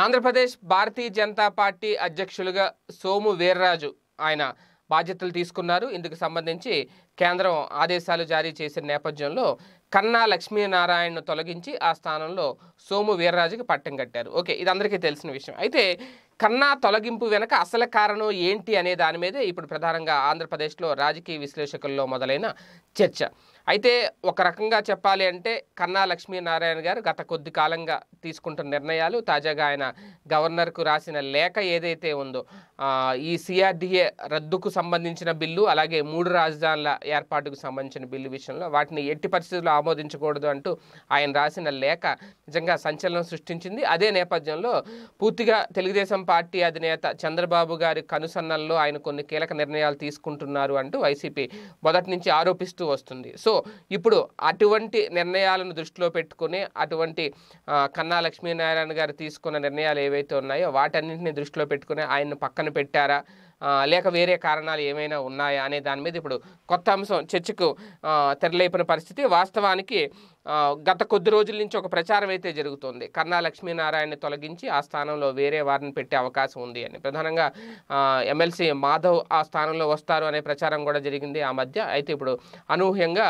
ఆంధ్రప్రదేశ్ భారతీయ Janata party అధ్యక్షులుగా సోము వీర్రాజు ఆయన బాధ్యతలు తీసుకున్నారు ఇందుకు సంబంధించి కేంద్రం ఆదేశాలు జారీ చేసిన నేపథ్యంలో కన్నా లక్ష్మీనారాయణను తొలగించి ఆ స్థానంలో సోము వీర్రాజుకి పట్టం కట్టారు ఓకే ఇది అందరికీ తెలిసిన విషయం అయితే కన్నా తొలగింపు వెనక అసలు కారణం ఏంటి అనే దాని మీదే ఇప్పుడు ప్రధానంగా ఆంధ్రప్రదేశ్లో రాజకీయ విశ్లేషకుల్లో మొదలైన చర్చ అయితే ఒక రకంగా చెప్పాలి అంటే కన్నా లక్ష్మీనారాయణ గారు గత కొద్ది కాలంగా తీసుకుంటున్న నిర్ణయాలు తాజాగా ఆయన గవర్నర్కు రాసిన లేఖ ఏదైతే ఉందో ఈ సిఆర్డిఏ రద్దుకు సంబంధించిన బిల్లు అలాగే మూడు రాజధానుల ఏర్పాటుకు సంబంధించిన బిల్లు విషయంలో వాటిని ఎట్టి పరిస్థితుల్లో ఆమోదించకూడదు అంటూ ఆయన రాసిన లేఖ నిజంగా సంచలనం సృష్టించింది అదే నేపథ్యంలో పూర్తిగా తెలుగుదేశం పార్టీ అధినేత చంద్రబాబు గారి కనుసన్నల్లో ఆయన కొన్ని కీలక నిర్ణయాలు తీసుకుంటున్నారు అంటూ వైసీపీ మొదటి నుంచి ఆరోపిస్తూ వస్తుంది సో ఇప్పుడు అటువంటి నిర్ణయాలను దృష్టిలో పెట్టుకుని అటువంటి కన్నా లక్ష్మీనారాయణ గారు తీసుకున్న నిర్ణయాలు ఏవైతే ఉన్నాయో వాటన్నింటినీ దృష్టిలో పెట్టుకుని ఆయన్ను పక్కన పెట్టారా లేక వేరే కారణాలు ఏమైనా ఉన్నాయా అనే దాని మీద ఇప్పుడు కొత్త అంశం చర్చకు తెరలేపిన పరిస్థితి వాస్తవానికి గత కొద్ది రోజుల నుంచి ఒక ప్రచారం అయితే జరుగుతుంది కన్నా లక్ష్మీనారాయణని తొలగించి ఆ స్థానంలో వేరే వారిని పెట్టే అవకాశం ఉంది అని ప్రధానంగా ఎమ్మెల్సీ మాధవ్ ఆ స్థానంలో వస్తారు అనే ప్రచారం కూడా జరిగింది ఆ మధ్య అయితే ఇప్పుడు అనూహ్యంగా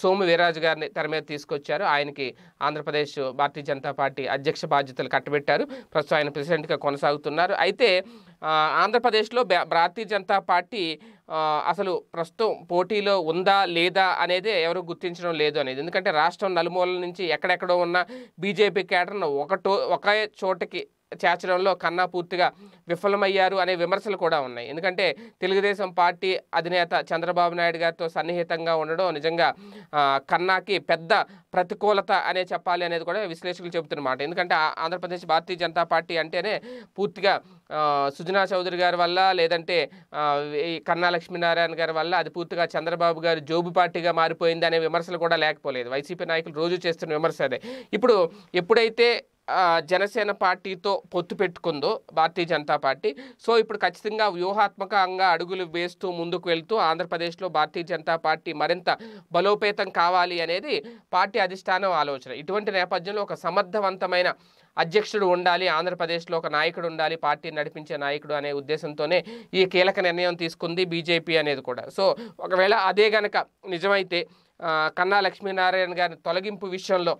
సోము వీరాజు గారిని తెర మీద తీసుకొచ్చారు ఆయనకి ఆంధ్రప్రదేశ్ భారతీయ జనతా పార్టీ అధ్యక్ష బాధ్యతలు కట్టబెట్టారు ప్రస్తుతం ఆయన ప్రెసిడెంట్గా కొనసాగుతున్నారు అయితే ఆంధ్రప్రదేశ్లో భారతీయ జనతా పార్టీ అసలు ప్రస్తుతం పోటీలో ఉందా లేదా అనేది ఎవరు గుర్తించడం లేదు అనేది ఎందుకంటే రాష్ట్రం నలుమూలల నుంచి ఎక్కడెక్కడో ఉన్న బీజేపీ కేటర్ను ఒకటో ఒకే చోటకి చేర్చడంలో కన్నా పూర్తిగా విఫలమయ్యారు అనే విమర్శలు కూడా ఉన్నాయి ఎందుకంటే తెలుగుదేశం పార్టీ అధినేత చంద్రబాబు నాయుడు గారితో సన్నిహితంగా ఉండడం నిజంగా కన్నాకి పెద్ద ప్రతికూలత అనే చెప్పాలి అనేది కూడా విశ్లేషకులు చెబుతున్నమాట ఎందుకంటే ఆంధ్రప్రదేశ్ భారతీయ జనతా పార్టీ అంటేనే పూర్తిగా సుజనా చౌదరి గారి వల్ల లేదంటే కన్నా లక్ష్మీనారాయణ గారి వల్ల అది పూర్తిగా చంద్రబాబు గారి జోబు పార్టీగా మారిపోయింది అనే విమర్శలు కూడా లేకపోలేదు వైసీపీ నాయకులు రోజు చేస్తున్న విమర్శ అదే ఇప్పుడు ఎప్పుడైతే జనసేన పార్టీతో పొత్తు పెట్టుకుందో భారతీయ జనతా పార్టీ సో ఇప్పుడు ఖచ్చితంగా వ్యూహాత్మకంగా అడుగులు వేస్తూ ముందుకు వెళ్తూ ఆంధ్రప్రదేశ్లో భారతీయ జనతా పార్టీ మరింత బలోపేతం కావాలి అనేది పార్టీ అధిష్టానం ఆలోచన ఇటువంటి నేపథ్యంలో ఒక సమర్థవంతమైన అధ్యక్షుడు ఉండాలి ఆంధ్రప్రదేశ్లో ఒక నాయకుడు ఉండాలి పార్టీ నడిపించే నాయకుడు అనే ఉద్దేశంతోనే ఈ కీలక నిర్ణయం తీసుకుంది బీజేపీ అనేది కూడా సో ఒకవేళ అదే గనక నిజమైతే కన్నా లక్ష్మీనారాయణ గారి తొలగింపు విషయంలో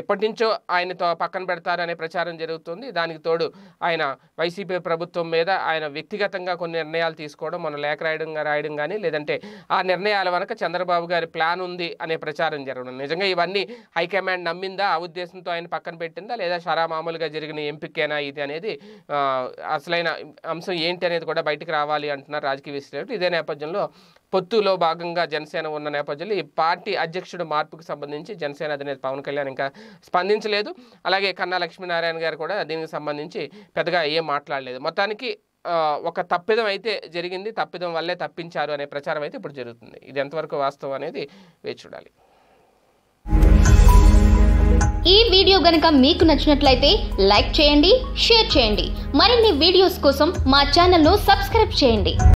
ఎప్పటి నుంచో ఆయనతో పక్కన పెడతారనే ప్రచారం జరుగుతుంది దానికి తోడు ఆయన వైసీపీ ప్రభుత్వం మీద ఆయన వ్యక్తిగతంగా కొన్ని నిర్ణయాలు తీసుకోవడం మన లేఖ రాయడం రాయడం కానీ లేదంటే ఆ నిర్ణయాల వెనక చంద్రబాబు గారి ప్లాన్ ఉంది అనే ప్రచారం జరగడం నిజంగా ఇవన్నీ హైకమాండ్ నమ్మిందా ఆ ఉద్దేశంతో ఆయన పక్కన పెట్టిందా లేదా షరా మామూలుగా జరిగిన ఎంపికేనా ఇది అనేది అసలైన అంశం ఏంటి అనేది కూడా బయటకు రావాలి అంటున్నారు రాజకీయ విశ్లేషకులు ఇదే నేపథ్యంలో పొత్తులో భాగంగా జనసేన ఉన్న నేపథ్యంలో ఈ పార్టీ అధ్యక్షుడు మార్పుకు సంబంధించి జనసేన అధినేత పవన్ కళ్యాణ్ ఇంకా స్పందించలేదు అలాగే కన్నా లక్ష్మీనారాయణ గారు కూడా దీనికి సంబంధించి పెద్దగా ఏం మాట్లాడలేదు మొత్తానికి ఒక తప్పిదం అయితే జరిగింది తప్పిదం వల్లే తప్పించారు అనే ప్రచారం అయితే ఇప్పుడు జరుగుతుంది ఇది ఎంతవరకు వాస్తవం అనేది వేచి చూడాలి ఈ వీడియో గనక మీకు నచ్చినట్లయితే లైక్ చేయండి షేర్ చేయండి మరిన్ని వీడియోస్ కోసం మా ఛానల్ను సబ్స్క్రైబ్ చేయండి